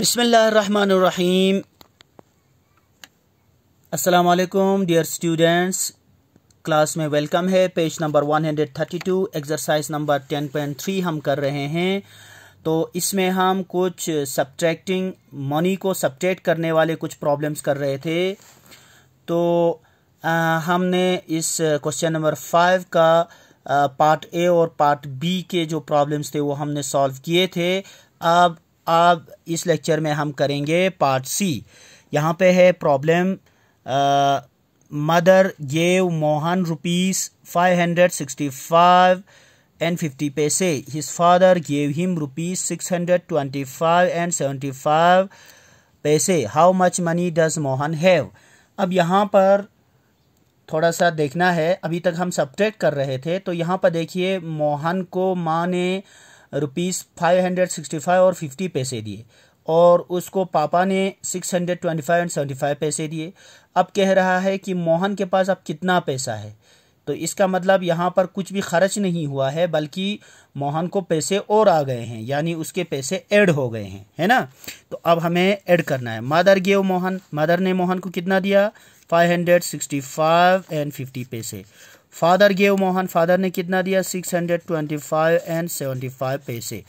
बिसमीम असलकुम dear students class में वेलकम है पेज नंबर 132 एक्सरसाइज नंबर 10.3 हम कर रहे हैं तो इसमें हम कुछ सब्ट्रैक्टिंग मनी को सब्ट्रैक्ट करने वाले कुछ प्रॉब्लम्स कर रहे थे तो आ, हमने इस क्वेश्चन नंबर फाइव का आ, पार्ट ए और पार्ट बी के जो प्रॉब्लम्स थे वो हमने सॉल्व किए थे अब अब इस लेक्चर में हम करेंगे पार्ट सी यहाँ पे है problem mother gave Mohan rupees five hundred sixty five and fifty पैसे his father gave him rupees six hundred twenty five and seventy five पैसे how much money does Mohan have अब यहाँ पर थोड़ा सा देखना है अभी तक हम सब्ट्रैक्ट कर रहे थे तो यहाँ पर देखिए मोहन को माँ ने rupees five hundred sixty five और फिफ्टी पैसे दिए और उसको पापा ने six hundred twenty five and seventy five पैसे दिए अब कह रहा है कि मोहन के पास अब कितना पैसा है तो इसका मतलब यहाँ पर कुछ भी खर्च नहीं हुआ है बल्कि मोहन को पैसे और आ गए हैं यानी उसके पैसे ऐड हो गए हैं है ना तो अब हमें ऐड करना है मदर गेव मोहन मदर ने मोहन को कितना दिया five hundred sixty five and fifty पैसे फादर गेव मोहन फादर ने कितना दिया six hundred twenty five and seventy five पैसे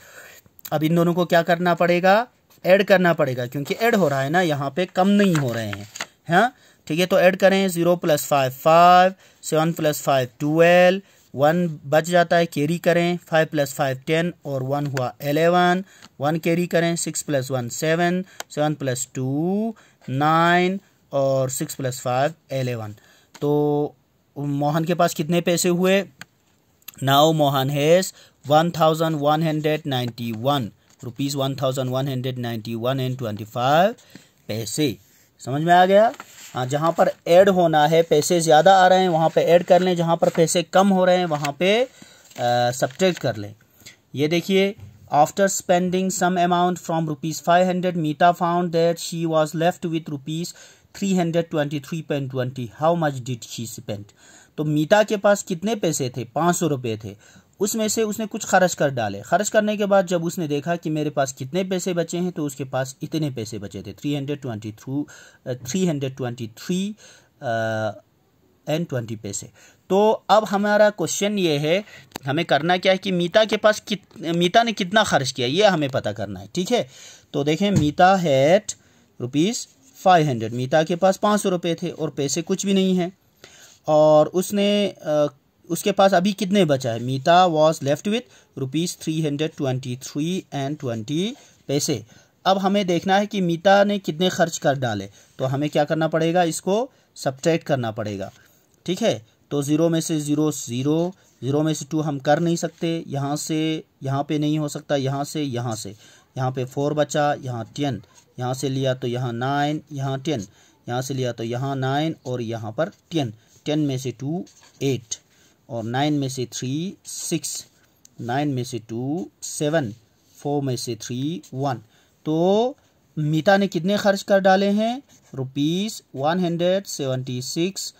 अब इन दोनों को क्या करना पड़ेगा ऐड करना पड़ेगा क्योंकि ऐड हो रहा है ना यहाँ पे कम नहीं हो रहे हैं हाँ ठीक है तो ऐड करें zero plus five five seven plus five twelve one बच जाता है कैरी करें फाइव प्लस फाइव टेन और वन हुआ एलेवन वन कैरी करें six plus one seven seven plus two nine और सिक्स प्लस फाइव एलेवन तो मोहन के पास कितने पैसे हुए now Mohan has one thousand one hundred ninety one rupees one thousand one hundred ninety one and twenty five पैसे समझ में आ गया हाँ जहाँ पर ऐड होना है पैसे ज़्यादा आ रहे हैं वहाँ पे ऐड कर लें जहाँ पर पैसे कम हो रहे हैं वहाँ पे सब्ट्रैक्ट कर लें ये देखिए after spending some amount from rupees five hundred Meeta found that she was left with rupees three hundred twenty three twenty how much did she spend तो मीता के पास कितने पैसे थे पाँच सौ रुपये थे उसमें से उसने कुछ खर्च कर डाले खर्च करने के बाद जब उसने देखा कि मेरे पास कितने पैसे बचे हैं तो उसके पास इतने पैसे बचे थे three hundred twenty three three hundred twenty three and twenty पैसे तो अब हमारा क्वेश्चन ये है हमें करना क्या है कि मीता के पास कित मीता ने कितना खर्च किया ये हमें पता करना है ठीक है तो देखें Meeta had rupees five hundred Meeta के पास पाँच सौ रुपये थे और पैसे कुछ भी नहीं हैं और उसने आ, उसके पास अभी कितने बचा है Meeta was left with rupees three hundred twenty three and twenty पैसे अब हमें देखना है कि मीता ने कितने खर्च कर डाले तो हमें क्या करना पड़ेगा इसको सब्ट्रैक्ट करना पड़ेगा ठीक है तो ज़ीरो में से ज़ीरो ज़ीरो ज़ीरो में से टू हम कर नहीं सकते यहाँ से यहाँ पे नहीं हो सकता यहाँ से यहाँ से यहाँ पे फोर बचा यहाँ टेन यहाँ से लिया तो यहाँ नाइन यहाँ टेन यहाँ से लिया तो यहाँ नाइन और यहाँ पर टेन टेन में से टू एट और नाइन में से थ्री सिक्स नाइन में से टू सेवन फोर में से थ्री वन तो मीता ने कितने खर्च कर डाले हैं rupees one hundred seventy six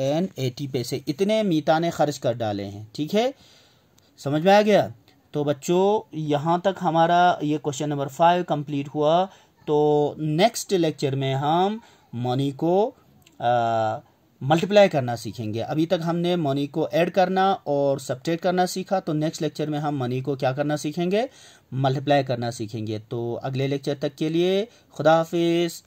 and eighty पैसे इतने मीता ने खर्च कर डाले हैं ठीक है समझ में आ गया तो बच्चों यहाँ तक हमारा ये क्वेश्चन नंबर फाइव कंप्लीट हुआ तो नेक्स्ट लेक्चर में हम मनी को मल्टीप्लाई करना सीखेंगे अभी तक हमने मनी को ऐड करना और सब्ट्रेट करना सीखा तो नेक्स्ट लेक्चर में हम मनी को क्या करना सीखेंगे मल्टीप्लाई करना सीखेंगे तो अगले लेक्चर तक के लिए खुदा हाफिज़